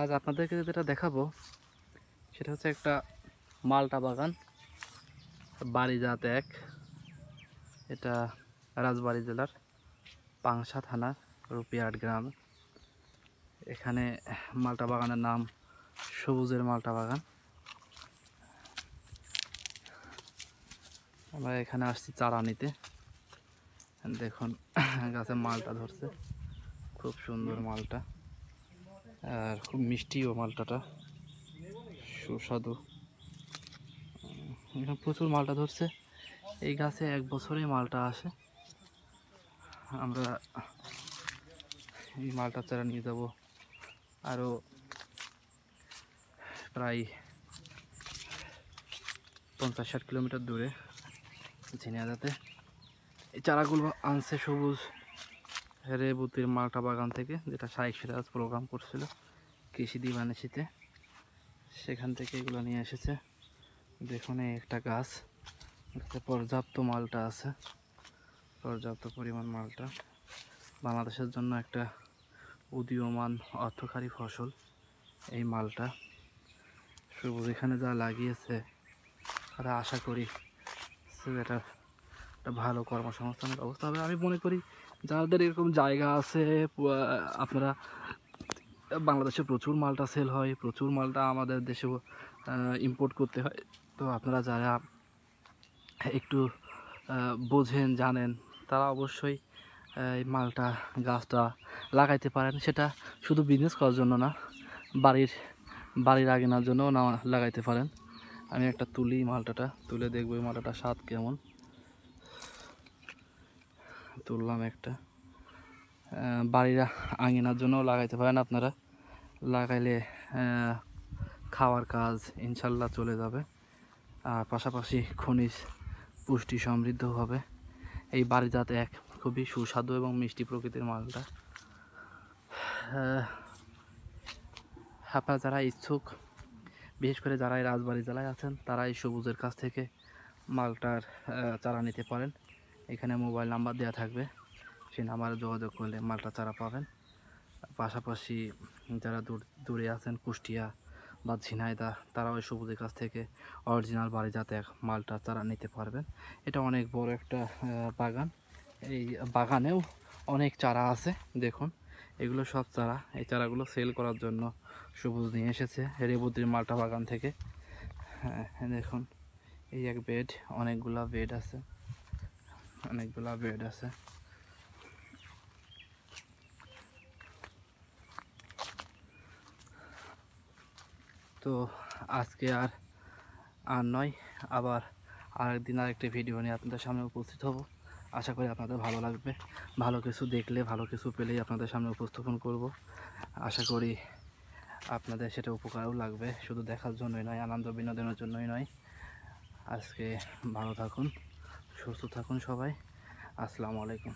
আজ আপনাদেরকে যেটা দেখাবো সেটা হচ্ছে একটা মালটা বাগান বাড়িজাত এক এটা রাজবাড়ি জেলার পাংশা থানা রুপিয়াট গ্রাম এখানে মালটা বাগানের নাম সবুজের মালটা বাগান আমরা এখানে আসছি চারা নিতে দেখুন গাছে মালটা ধরছে খুব সুন্দর মালটা আর খুব মিষ্টি ও মালটাটা সুস্বাদু এখানে প্রচুর মালটা ধরছে এই গাছে এক বছরে মালটা আসে আমরা এই মালটা চারা নিয়ে যাব আরও প্রায় পঞ্চাশ ষাট কিলোমিটার দূরে ঝিনিয়াদাতে এই চারাগুলো আনছে সবুজ রেবতির মালটা বাগান থেকে যেটা শাহেক সিরাজ প্রোগ্রাম করছিল কৃষি শীতে সেখান থেকে এগুলো নিয়ে এসেছে দেখুন একটা গাছ একটা পর্যাপ্ত মালটা আছে পর্যাপ্ত পরিমাণ মালটা বাংলাদেশের জন্য একটা উদীয়মান অর্থকারী ফসল এই মালটা সবুজ এখানে যা লাগিয়েছে তারা আশা করি এটা একটা ভালো কর্মসংস্থানের অবস্থা হবে আমি মনে করি যাদের এরকম জায়গা আছে আপনারা বাংলাদেশে প্রচুর মালটা সেল হয় প্রচুর মালটা আমাদের দেশেও ইম্পোর্ট করতে হয় তো আপনারা যারা একটু বোঝেন জানেন তারা অবশ্যই এই মালটা গাছটা লাগাইতে পারেন সেটা শুধু বিজনেস করার জন্য না বাড়ির বাড়ির আগে জন্যও না লাগাইতে পারেন আমি একটা তুলি মালটাটা তুলে দেখবো এই মালটাটা স্বাদ কেমন তুললাম একটা বাড়ির আঙিনার জন্যও লাগাইতে পারেন আপনারা লাগাইলে খাওয়ার কাজ ইনশাল্লাহ চলে যাবে আর পাশাপাশি খনিজ পুষ্টি সমৃদ্ধ হবে এই বাড়িজাত এক খুবই সুস্বাদু এবং মিষ্টি প্রকৃতির মালটা আপনারা যারা ইচ্ছুক বিশেষ করে যারা এই রাজবাড়ি জেলায় আছেন তারা এই সবুজের কাছ থেকে মালটার চারা নিতে পারেন এখানে মোবাইল নাম্বার দেওয়া থাকবে সেই নাম্বারে যোগাযোগ করলে মালটা চারা পাবেন পাশাপাশি যারা দূর দূরে আছেন কুষ্টিয়া বা ঝিনাইদা তারা ওই সবুজের কাছ থেকে অরিজিনাল বাড়ি যাতে এক মালটা চারা নিতে পারবেন এটা অনেক বড় একটা বাগান এই বাগানেও অনেক চারা আছে দেখুন এগুলো সব চারা এই চারাগুলো সেল করার জন্য সবুজ নিয়ে এসেছে রেবুদ্রির মালটা বাগান থেকে হ্যাঁ দেখুন এই এক বেড অনেকগুলা বেড আছে অনেকগুলা বেড আছে তো আজকে আর আর নয় আবার আরেকদিন আরেকটি ভিডিও নিয়ে আপনাদের সামনে উপস্থিত হব আশা করি আপনাদের ভালো লাগবে ভালো কিছু দেখলে ভালো কিছু পেলেই আপনাদের সামনে উপস্থাপন করব আশা করি আপনাদের সেটা উপকারও লাগবে শুধু দেখার জন্যই নয় আনন্দ বিনোদনের জন্যই নয় আজকে ভালো থাকুন সুস্থ থাকুন সবাই আসসালামু আলাইকুম